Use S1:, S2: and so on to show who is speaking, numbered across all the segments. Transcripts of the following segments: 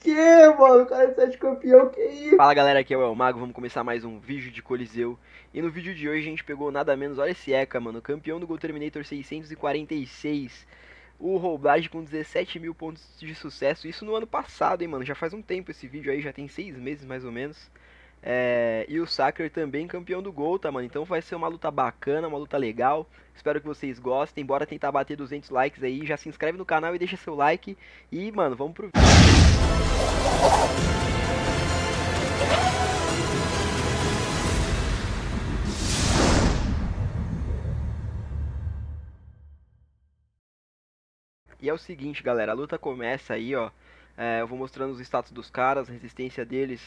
S1: Que, mano? O cara é sete campeão, que isso? Fala galera, aqui é o Mago, vamos começar mais um vídeo de Coliseu. E no vídeo de hoje a gente pegou nada menos, olha esse Eka, mano, campeão do Gol Terminator 646. O Roblage com 17 mil pontos de sucesso, isso no ano passado, hein, mano. Já faz um tempo esse vídeo aí, já tem seis meses mais ou menos. É, e o Sacker também campeão do gol, tá, mano? Então vai ser uma luta bacana, uma luta legal. Espero que vocês gostem. Bora tentar bater 200 likes aí. Já se inscreve no canal e deixa seu like. E, mano, vamos pro vídeo. E é o seguinte, galera, a luta começa aí, ó. É, eu vou mostrando os status dos caras, a resistência deles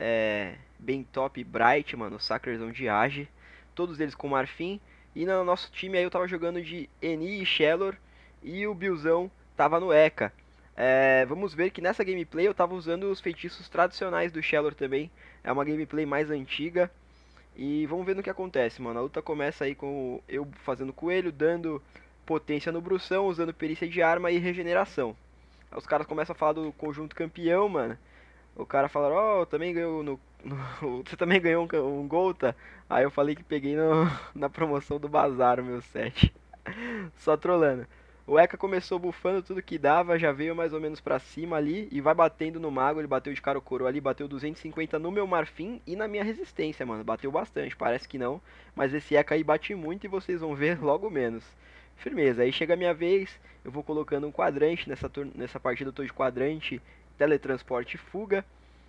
S1: é, bem top, Bright, mano, Sackerzão de Age, todos eles com Marfim. E no nosso time aí eu tava jogando de Eni e Shellor e o Bilzão tava no Eka. É, vamos ver que nessa gameplay eu tava usando os feitiços tradicionais do Shellor também. É uma gameplay mais antiga. E vamos ver no que acontece, mano. A luta começa aí com eu fazendo coelho, dando potência no bruxão usando perícia de arma e regeneração. Aí os caras começam a falar do conjunto campeão, mano o cara falou, ó, oh, também ganhou no, no, Você também ganhou um, um Golta? Aí eu falei que peguei no, na promoção do bazar o meu set. Só trolando. O Eka começou bufando tudo que dava, já veio mais ou menos para cima ali e vai batendo no mago. Ele bateu de cara o coro ali, bateu 250 no meu marfim e na minha resistência, mano. Bateu bastante, parece que não, mas esse Eka aí bate muito e vocês vão ver logo menos. Firmeza, aí chega a minha vez, eu vou colocando um quadrante nessa, nessa partida eu tô de quadrante teletransporte e fuga.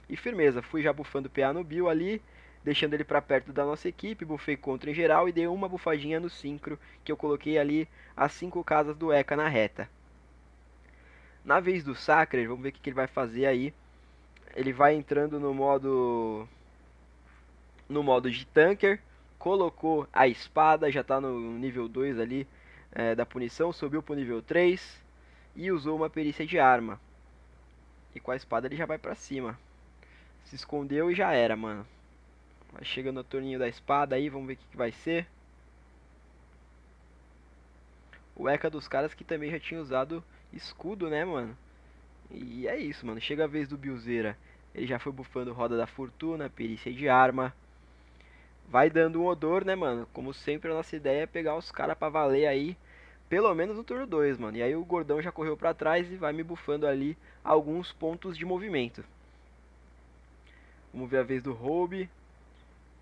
S1: E firmeza, fui já bufando o PA no Bill ali, deixando ele para perto da nossa equipe, bufei contra em geral e dei uma bufadinha no sincro, que eu coloquei ali as cinco casas do ECA na reta. Na vez do Sacred, vamos ver o que, ele vai fazer aí. Ele vai entrando no modo no modo de tanker, colocou a espada, já está no nível 2 ali é, da punição, subiu pro nível 3 e usou uma perícia de arma. E com a espada ele já vai pra cima. Se escondeu e já era, mano. Vai chegando o turninho da espada aí, vamos ver o que, que vai ser. O Eka dos caras que também já tinha usado escudo, né, mano? E é isso, mano. Chega a vez do Bilzeira. Ele já foi bufando roda da fortuna, perícia de arma. Vai dando um odor, né, mano? Como sempre, a nossa ideia é pegar os caras pra valer aí. Pelo menos no turno 2, mano. E aí o gordão já correu para trás e vai me bufando ali alguns pontos de movimento. Vamos ver a vez do Robe.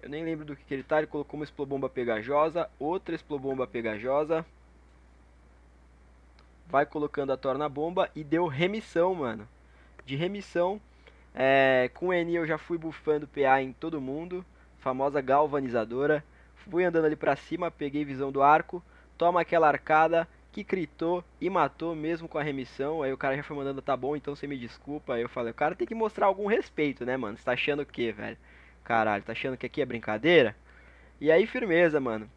S1: Eu nem lembro do que, que, ele tá. Ele colocou uma explobomba pegajosa, outra explobomba pegajosa. Vai colocando a torna bomba e deu remissão, mano. De remissão, é, com o Eni eu já fui bufando PA em todo mundo. Famosa galvanizadora. Fui andando ali pra cima, peguei visão do arco toma aquela arcada que gritou e matou mesmo com a remissão. Aí o cara já foi mandando, tá bom, então você me desculpa. Aí eu falei, o cara tem que mostrar algum respeito, né, mano? Você tá achando o quê, velho? Caralho, tá achando que aqui é brincadeira? E aí, firmeza, mano.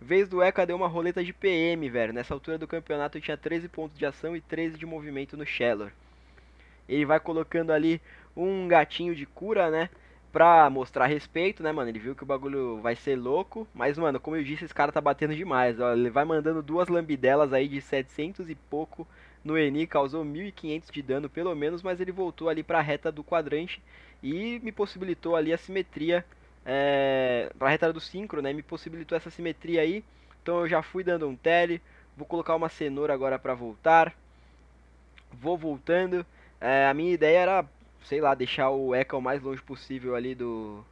S1: Vez do ECA deu uma roleta de PM, velho. Nessa altura do campeonato eu tinha 13 pontos de ação e 13 de movimento no Shellor. Ele vai colocando ali um gatinho de cura, né? pra mostrar respeito, né, mano? Ele viu que o bagulho vai ser louco. Mas, mano, como eu disse, esse cara tá batendo demais. Ó, ele vai mandando duas lambidelas aí de 700 e pouco no Eni. Causou 1.500 de dano, pelo menos. Mas ele voltou ali pra reta do quadrante. E me possibilitou ali a simetria. É, pra reta do sincro, né? Me possibilitou essa simetria aí. Então eu já fui dando um tele. Vou colocar uma cenoura agora pra voltar. Vou voltando. É, a minha ideia era sei lá, deixar o Eka o mais longe possível ali do.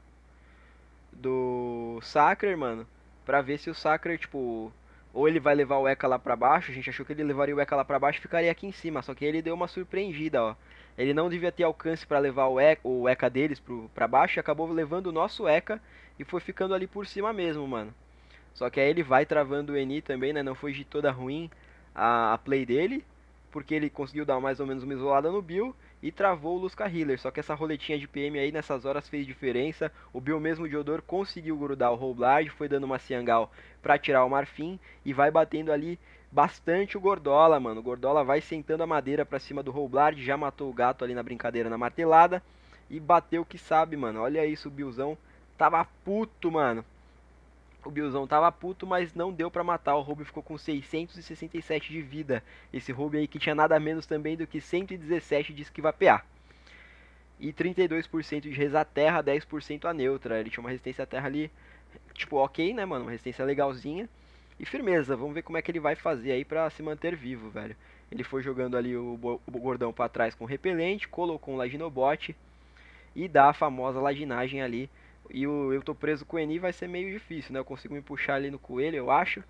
S1: Do Sacre, mano. Pra ver se o Sacre, tipo. Ou ele vai levar o Eka lá pra baixo. A gente achou que ele levaria o Eka lá pra baixo e ficaria aqui em cima. Só que ele deu uma surpreendida, ó. Ele não devia ter alcance para levar o Eka, o Eka deles pro, pra baixo. E acabou levando o nosso Eka. E foi ficando ali por cima mesmo, mano. Só que aí ele vai travando o Eni também, né? Não foi de toda ruim a, a play dele. Porque ele conseguiu dar mais ou menos uma isolada no Bill e travou o Lusca Hiller. Só que essa roletinha de PM aí nessas horas fez diferença. O Bill mesmo de Odor conseguiu grudar o Roblard, foi dando uma Ciangal para tirar o Marfim e vai batendo ali bastante o Gordola, mano. O Gordola vai sentando a madeira para cima do Roblard, já matou o gato ali na brincadeira, na martelada e bateu que sabe, mano. Olha isso, o Billzão tava puto, mano. O Billzão tava puto, mas não deu para matar. O Ruby ficou com 667 de vida. Esse Ruby aí que tinha nada menos também do que 117 de esquiva PA. E 32% de reza terra, 10% a neutra. Ele tinha uma resistência à terra ali, tipo, ok, né, mano? Uma resistência legalzinha. E firmeza, vamos ver como é que ele vai fazer aí pra se manter vivo, velho. Ele foi jogando ali o, o gordão para trás com repelente, colocou um laginobot e dá a famosa laginagem ali e o eu tô preso com o Eni vai ser meio difícil, né? Eu consigo me puxar ali no coelho, eu acho.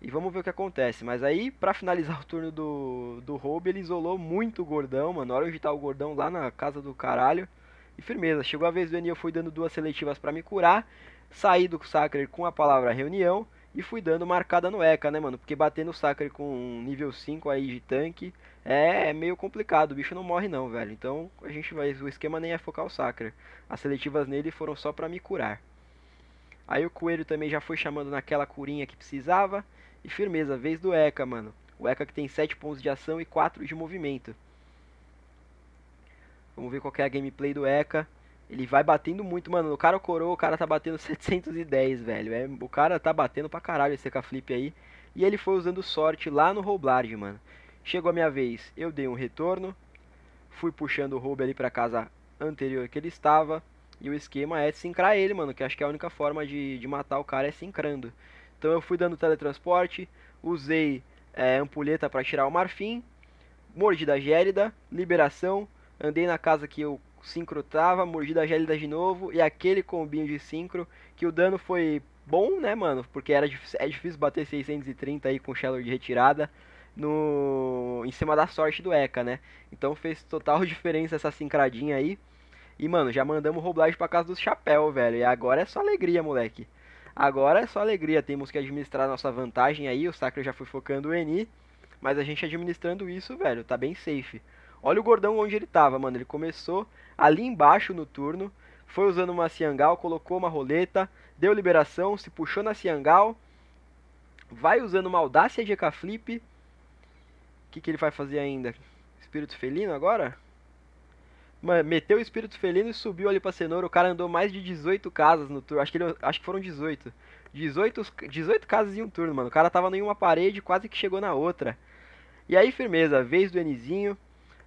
S1: E vamos ver o que acontece. Mas aí, para finalizar o turno do, do Roube, ele isolou muito o Gordão, mano. Olha onde tá o Gordão lá na casa do caralho. E firmeza, chegou a vez do Eni, eu fui dando duas seletivas para me curar. Saí do Sacre com a palavra reunião. E fui dando marcada no ECA, né, mano? Porque bater no Sacre com um nível 5 aí de tanque é, é, meio complicado. O bicho não morre não, velho. Então a gente vai. O esquema nem é focar o Sacre. As seletivas nele foram só para me curar. Aí o Coelho também já foi chamando naquela curinha que precisava. E firmeza, vez do ECA, mano. O ECA que tem 7 pontos de ação e 4 de movimento. Vamos ver qual é a gameplay do ECA. Ele vai batendo muito, mano. o cara coroa, o cara tá batendo 710, velho. É, o cara tá batendo pra caralho esse K-Flip aí. E ele foi usando sorte lá no Roblard, mano. Chegou a minha vez, eu dei um retorno. Fui puxando o roubo ali pra casa anterior que ele estava. E o esquema é sincrar ele, mano. Que acho que é a única forma de, de matar o cara é sincrando. Então eu fui dando teletransporte. Usei é, ampulheta para tirar o marfim. Mordida gélida, liberação. Andei na casa que eu trava, mordida gélida de novo e aquele combinho de sincro que o dano foi bom, né, mano? Porque era é difícil bater 630 aí com Shellor de retirada no em cima da sorte do Eka, né? Então fez total diferença essa sincradinha aí. E, mano, já mandamos roblagem pra casa do chapéu, velho. E agora é só alegria, moleque. Agora é só alegria. Temos que administrar nossa vantagem aí. O Sacra já foi focando o Eni. Mas a gente administrando isso, velho, tá bem safe. Olha o gordão onde ele tava, mano. Ele começou ali embaixo no turno, foi usando uma ciangal, colocou uma roleta, deu liberação, se puxou na ciangal, vai usando uma audácia de Flip. O que, que ele vai fazer ainda? Espírito felino agora? Mano, meteu o espírito felino e subiu ali pra cenoura. O cara andou mais de 18 casas no turno. Acho que, ele, acho que foram 18. 18. 18 casas em um turno, mano. O cara tava em uma parede, quase que chegou na outra. E aí, firmeza, vez do Nzinho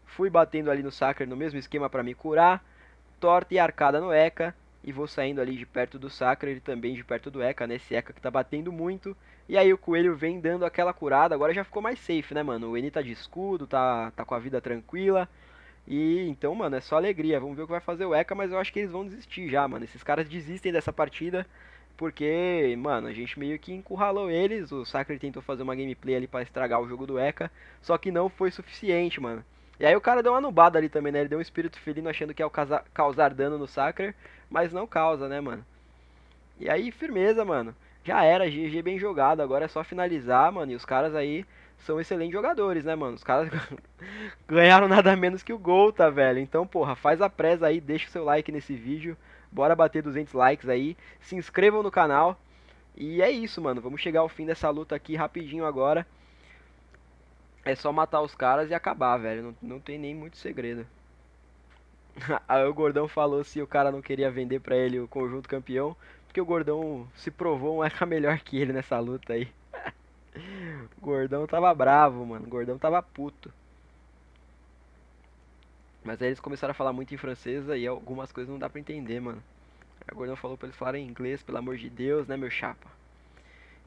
S1: Fui batendo ali no Sacker no mesmo esquema para me curar. Torta e arcada no Eka. E vou saindo ali de perto do Sacra, ele também de perto do Eka, nesse né? Eka que tá batendo muito. E aí o Coelho vem dando aquela curada, agora já ficou mais safe, né, mano? O Eni tá de escudo, tá, tá com a vida tranquila. E então, mano, é só alegria. Vamos ver o que vai fazer o Eka, mas eu acho que eles vão desistir já, mano. Esses caras desistem dessa partida. Porque, mano, a gente meio que encurralou eles. O Sacre tentou fazer uma gameplay ali para estragar o jogo do Eka. Só que não foi suficiente, mano. E aí o cara deu uma nubada ali também, né? Ele deu um espírito felino achando que ia é causar dano no sacre mas não causa, né, mano? E aí, firmeza, mano. Já era, GG bem jogado. Agora é só finalizar, mano. E os caras aí são excelentes jogadores, né, mano? Os caras ganharam nada menos que o gol, tá, velho? Então, porra, faz a presa aí, deixa o seu like nesse vídeo. Bora bater 200 likes aí. Se inscrevam no canal. E é isso, mano. Vamos chegar ao fim dessa luta aqui rapidinho agora. É só matar os caras e acabar, velho. Não, não tem nem muito segredo. Aí o Gordão falou se o cara não queria vender para ele o conjunto campeão, porque o Gordão se provou um era melhor que ele nessa luta aí. o Gordão tava bravo, mano. O Gordão tava puto. Mas aí eles começaram a falar muito em francês e algumas coisas não dá pra entender, mano. Aí o Gordão falou pra eles falarem em inglês, pelo amor de Deus, né, meu chapa?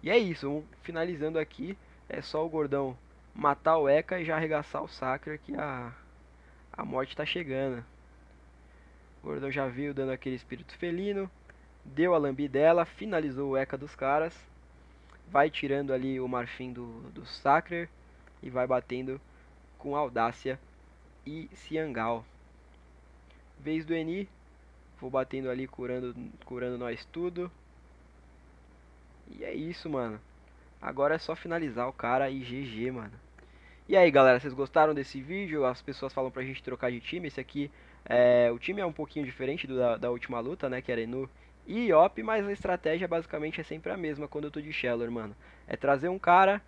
S1: E é isso, finalizando aqui, é só o Gordão matar o Eka e já arregaçar o Sakura que a, a morte está chegando. O Gordon já viu dando aquele espírito felino, deu a lambidela, finalizou o Eka dos caras, vai tirando ali o marfim do, do Sakura e vai batendo com audácia e Ciangal. Vez do Eni, vou batendo ali, curando, curando nós tudo. E é isso, mano. Agora é só finalizar o cara e GG, mano. E aí, galera, vocês gostaram desse vídeo? As pessoas falam pra gente trocar de time. Esse aqui, é, o time é um pouquinho diferente do, da, da, última luta, né, que era Enu e Iop, mas a estratégia basicamente é sempre a mesma quando eu tô de Shellor, mano. É trazer um cara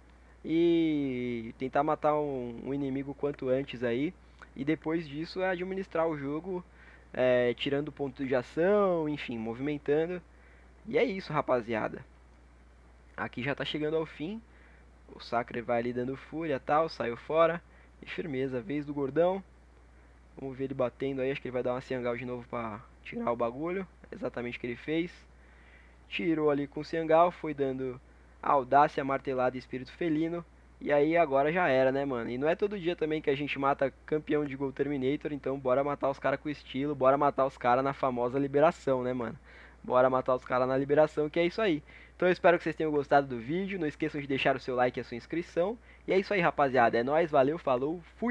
S1: e tentar matar um, um inimigo quanto antes aí. E depois disso é administrar o jogo, é, tirando pontos de ação, enfim, movimentando. E é isso, rapaziada. Aqui já está chegando ao fim. O Sacre vai ali dando fúria tal, saiu fora. E firmeza, vez do gordão. Vamos ver ele batendo aí, acho que ele vai dar uma Ciangal de novo para tirar o bagulho. É exatamente o que ele fez. Tirou ali com o Ciangal, foi dando audácia, martelada e espírito felino. E aí agora já era, né, mano? E não é todo dia também que a gente mata campeão de Gol Terminator, então bora matar os caras com estilo, bora matar os caras na famosa liberação, né, mano? bora matar os caras na liberação, que é isso aí. Então eu espero que vocês tenham gostado do vídeo, não esqueçam de deixar o seu like e a sua inscrição. E é isso aí, rapaziada, é nóis, valeu, falou, fui!